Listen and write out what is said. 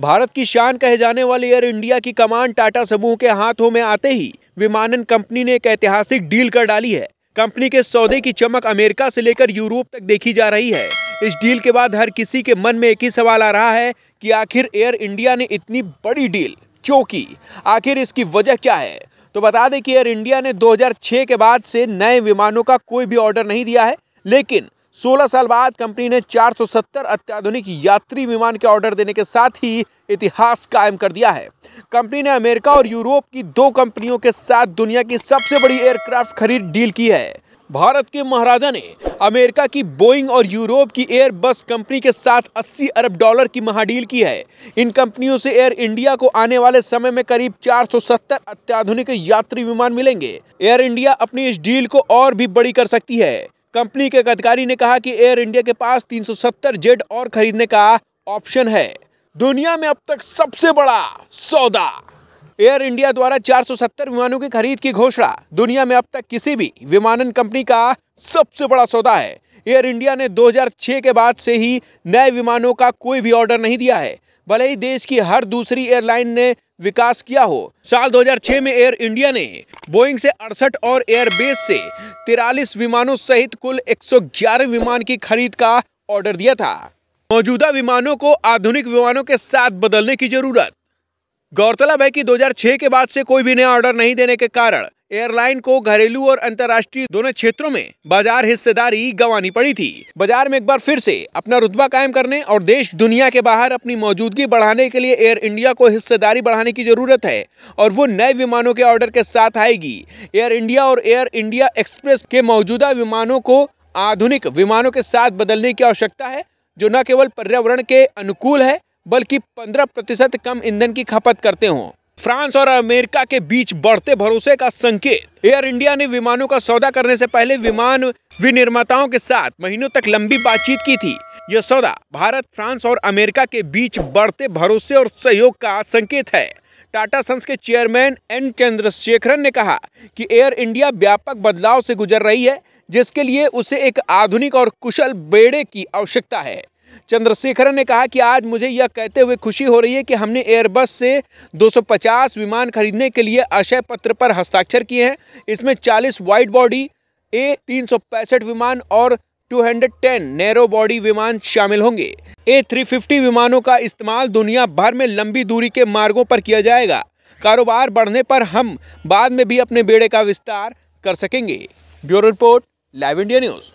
भारत की शान कहे जाने वाली एयर इंडिया की कमान टाटा समूह के हाथों में आते ही विमानन कंपनी ने एक ऐतिहासिक डील कर डाली है कंपनी के सौदे की चमक अमेरिका से लेकर यूरोप तक देखी जा रही है इस डील के बाद हर किसी के मन में एक ही सवाल आ रहा है कि आखिर एयर इंडिया ने इतनी बड़ी डील क्यों की आखिर इसकी वजह क्या है तो बता दें कि एयर इंडिया ने 2006 के बाद से नए विमानों का कोई भी ऑर्डर नहीं दिया है लेकिन 16 साल बाद कंपनी ने 470 अत्याधुनिक यात्री विमान के ऑर्डर देने के साथ ही इतिहास कायम कर दिया है कंपनी ने अमेरिका और यूरोप की दो कंपनियों के साथ दुनिया की सबसे बड़ी एयरक्राफ्ट खरीद डील की है भारत के महाराजा ने अमेरिका की बोइंग और यूरोप की एयरबस कंपनी के साथ 80 अरब डॉलर की महाडील की है इन कंपनियों से एयर इंडिया को आने वाले समय में करीब 470 अत्याधुनिक यात्री विमान मिलेंगे एयर इंडिया अपनी इस डील को और भी बड़ी कर सकती है कंपनी के एक अधिकारी ने कहा कि एयर इंडिया के पास 370 जेट और खरीदने का ऑप्शन है दुनिया में अब तक सबसे बड़ा सौदा एयर इंडिया द्वारा 470 विमानों की खरीद की घोषणा दुनिया में अब तक किसी भी विमानन कंपनी का सबसे बड़ा सौदा है एयर इंडिया ने 2006 के बाद से ही नए विमानों का कोई भी ऑर्डर नहीं दिया है भले ही देश की हर दूसरी एयरलाइन ने विकास किया हो साल 2006 में एयर इंडिया ने बोइंग से अड़सठ और एयरबेस से तिरालीस विमानों सहित कुल 111 विमान की खरीद का ऑर्डर दिया था मौजूदा विमानों को आधुनिक विमानों के साथ बदलने की जरूरत गौरतलब है कि 2006 के बाद से कोई भी नया ऑर्डर नहीं देने के कारण एयरलाइन को घरेलू और अंतर्राष्ट्रीय दोनों क्षेत्रों में बाजार हिस्सेदारी गंवानी पड़ी थी बाजार में एक बार फिर से अपना रुतबा कायम करने और देश दुनिया के बाहर अपनी मौजूदगी बढ़ाने के लिए एयर इंडिया को हिस्सेदारी बढ़ाने की जरूरत है और वो नए विमानों के ऑर्डर के साथ आएगी एयर इंडिया और एयर इंडिया एक्सप्रेस के मौजूदा विमानों को आधुनिक विमानों के साथ बदलने की आवश्यकता है जो न केवल पर्यावरण के अनुकूल है बल्कि 15 प्रतिशत कम ईंधन की खपत करते हों फ्रांस और अमेरिका के बीच बढ़ते भरोसे का संकेत एयर इंडिया ने विमानों का सौदा करने से पहले विमान विनिर्माताओं के साथ महीनों तक लंबी बातचीत की थी यह सौदा भारत फ्रांस और अमेरिका के बीच बढ़ते भरोसे और सहयोग का संकेत है टाटा संस के चेयरमैन एन चंद्रशेखरन ने कहा कि एयर इंडिया व्यापक बदलाव से गुजर रही है जिसके लिए उसे एक आधुनिक और कुशल बेड़े की आवश्यकता है चंद्रशेखरन ने कहा कि आज मुझे यह कहते हुए खुशी हो रही है कि हमने एयरबस से 250 विमान खरीदने के लिए आशय पत्र पर हस्ताक्षर किए हैं इसमें 40 वाइड बॉडी ए तीन विमान और 210 नैरो बॉडी विमान शामिल होंगे ए 350 विमानों का इस्तेमाल दुनिया भर में लंबी दूरी के मार्गों पर किया जाएगा कारोबार बढ़ने पर हम बाद में भी अपने बेड़े का विस्तार कर सकेंगे bureau report Live India news